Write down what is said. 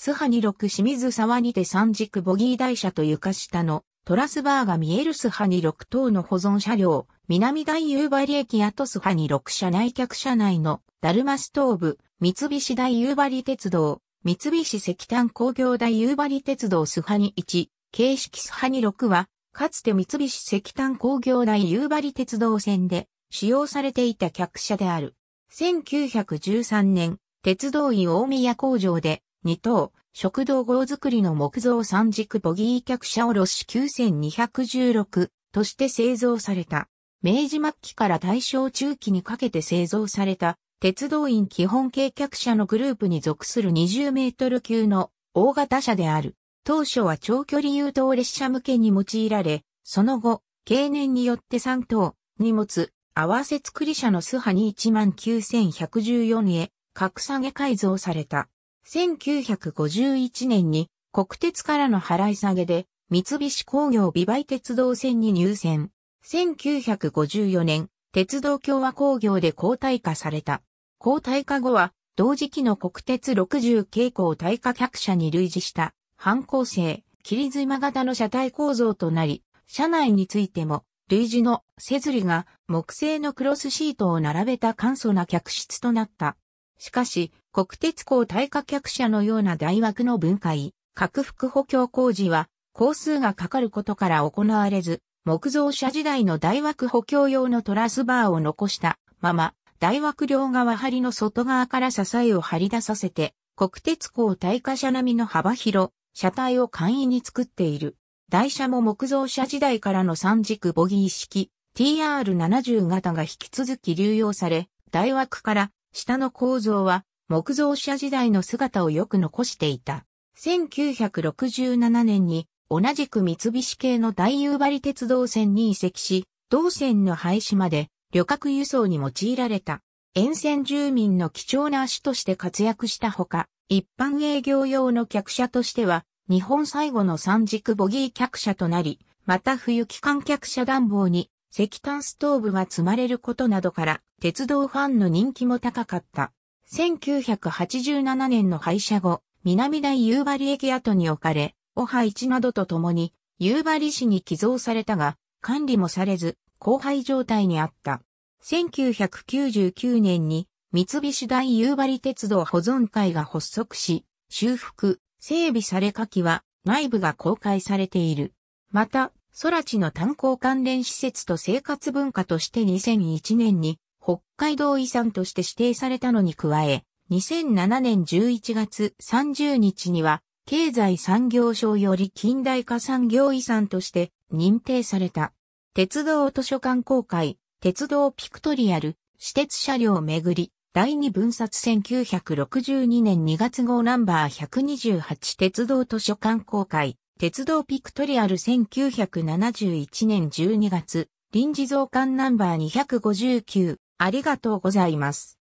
スハニ6清水沢にて三軸ボギー台車と床下のトラスバーが見えるスハニ6等の保存車両、南大夕張駅跡とスハニ6車内客車内のダルマストーブ、三菱大夕張鉄道、三菱石炭工業大夕張鉄道スハニ1、形式スハニ6は、かつて三菱石炭工業大夕張鉄道線で使用されていた客車である。1913年、鉄道院大宮工場で2等、食堂号作りの木造三軸ボギー客車卸9216として製造された。明治末期から大正中期にかけて製造された鉄道員基本計画車のグループに属する20メートル級の大型車である。当初は長距離誘導列車向けに用いられ、その後、経年によって3等、荷物、合わせ作り車の素波に19114へ格下げ改造された。1951年に国鉄からの払い下げで三菱工業美媒鉄道線に入線。1954年、鉄道共和工業で交代化された。交代化後は、同時期の国鉄60傾向対価客車に類似した、反抗性、切妻型の車体構造となり、車内についても、類似のせずりが木製のクロスシートを並べた簡素な客室となった。しかし、国鉄鋼耐火客車のような大枠の分解、拡幅補強工事は、工数がかかることから行われず、木造車時代の大枠補強用のトラスバーを残したまま、大枠両側張の外側から支えを張り出させて、国鉄鋼耐火車並みの幅広、車体を簡易に作っている。台車も木造車時代からの三軸ボギー式 TR70 型が引き続き流用され、大枠から下の構造は木造車時代の姿をよく残していた。1967年に同じく三菱系の大夕張鉄道線に移籍し、同線の廃止まで旅客輸送に用いられた。沿線住民の貴重な足として活躍したほか、一般営業用の客車としては、日本最後の三軸ボギー客車となり、また冬期間客車暖房に石炭ストーブが積まれることなどから、鉄道ファンの人気も高かった。1987年の廃車後、南大夕張駅跡に置かれ、おは市などと共に、夕張市に寄贈されたが、管理もされず、荒廃状態にあった。1999年に、三菱大夕張鉄道保存会が発足し、修復、整備され下記は内部が公開されている。また、空地の炭鉱関連施設と生活文化として2001年に北海道遺産として指定されたのに加え、2007年11月30日には、経済産業省より近代化産業遺産として認定された。鉄道図書館公開、鉄道ピクトリアル、私鉄車両巡めぐり、第2分冊1962年2月号ナンバー128鉄道図書館公開、鉄道ピクトリアル1971年12月、臨時増刊ナンバー259、ありがとうございます。